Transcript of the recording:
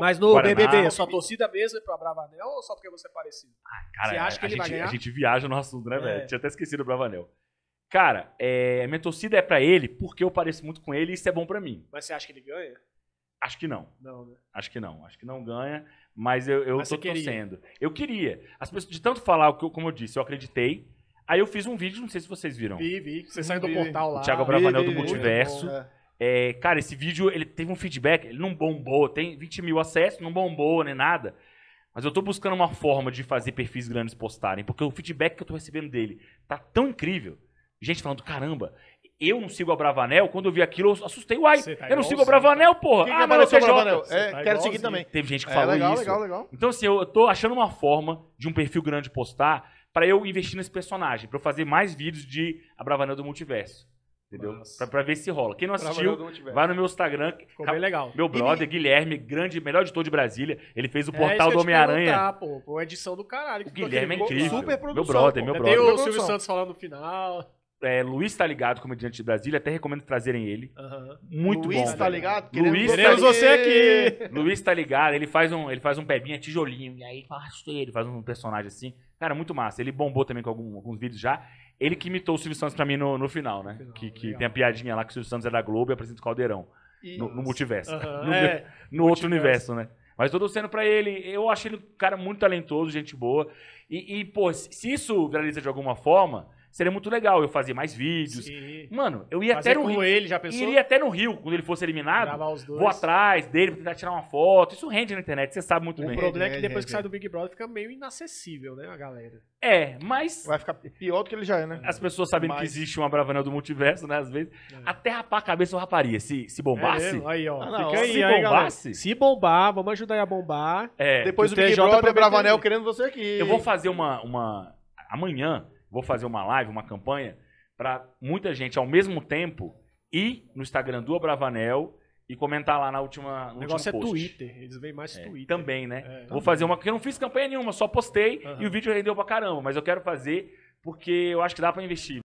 Mas no Guaraná, BBB, é sua torcida mesmo é pra Bravanel ou só porque você é parecido? Ah, cara, você acha que ele gente, vai A gente viaja no assunto, né, é. velho? Tinha até esquecido o Bravanel. Cara, é, minha torcida é para ele porque eu pareço muito com ele e isso é bom para mim. Mas você acha que ele ganha? Acho que não. Não, né? Acho que não. Acho que não ganha, mas eu, eu mas tô torcendo. Eu queria. As pessoas, de tanto falar, como eu disse, eu acreditei. Aí eu fiz um vídeo, não sei se vocês viram. Vi, vi. Você saiu do portal lá. O Thiago Bravanel do Multiverso. Vi, vi, vi. É, cara, esse vídeo ele teve um feedback, ele não bombou, tem 20 mil acessos, não bombou nem nada. Mas eu tô buscando uma forma de fazer perfis grandes postarem, porque o feedback que eu tô recebendo dele tá tão incrível. Gente falando, caramba, eu não sigo a Bravanel, quando eu vi aquilo, eu assustei. Uai, tá eu não sigo a Bravanel, porra. Quem ah, mas eu Bravanel? É, tá quero seguir também. Teve gente que é, falou legal, isso. Legal, legal. Então, assim, eu tô achando uma forma de um perfil grande postar para eu investir nesse personagem, para eu fazer mais vídeos de a Bravanel do multiverso. Entendeu? Pra, pra, ver se rola. Quem não assistiu, vai no meu Instagram. Ficou bem legal. Meu brother, e... Guilherme, grande, melhor editor de Brasília. Ele fez o é portal é, do Homem-Aranha. pô. Pô, é edição do caralho. O Guilherme é incrível. Super produção, meu brother, pô. meu brother. Tem o Silvio Santos falando no final. É, Luiz tá ligado, comediante de Brasília, até recomendo trazerem ele. Uhum. Muito Luiz bom. Luiz tá velho. ligado? Queremos Luiz tá você aqui. Luiz tá ligado, ele faz um, ele faz um pebinha tijolinho, e aí faz ele faz um personagem assim. Cara, muito massa. Ele bombou também com algum, alguns vídeos já. Ele que imitou o Silvio Santos pra mim no, no final, né? que, que tem a piadinha lá que o Silvio Santos é da Globo e apresenta o Caldeirão. E... No, no, multiverso. no, é, no multiverso. outro universo, né? Mas tô torcendo pra ele. Eu achei ele um cara muito talentoso, gente boa. E, e pô, se isso viraliza de alguma forma, seria muito legal eu fazer mais vídeos. Sim. Mano, eu ia fazer até no Rio. Ele, já pensou? Iria até no Rio, quando ele fosse eliminado. Vou atrás dele pra tentar tirar uma foto. Isso rende na internet, você sabe muito o bem. O problema é que depois que sai do Big Brother fica meio inacessível, né, a galera. É, mas. Vai ficar pior do que ele já é, né? As pessoas sabendo mas... que existe uma Bravanel do multiverso, né? Às vezes. É. Até rapar a cabeça eu raparia. Se, se bombasse. É, aí, ó. Ah, não, aí, se aí, bombasse. Se bombar, vamos ajudar ele a bombar. É. Depois o, o Big TJ Brother Bravanel querendo você aqui. Eu vou fazer uma. uma... Amanhã vou fazer uma live, uma campanha, para muita gente ao mesmo tempo ir no Instagram do Abravanel e comentar lá na última. No o negócio é post. é Twitter, eles veem mais é, Twitter. Também, né? É, Vou também. fazer uma. Porque eu não fiz campanha nenhuma, só postei uhum. e o vídeo rendeu pra caramba, mas eu quero fazer porque eu acho que dá para investir.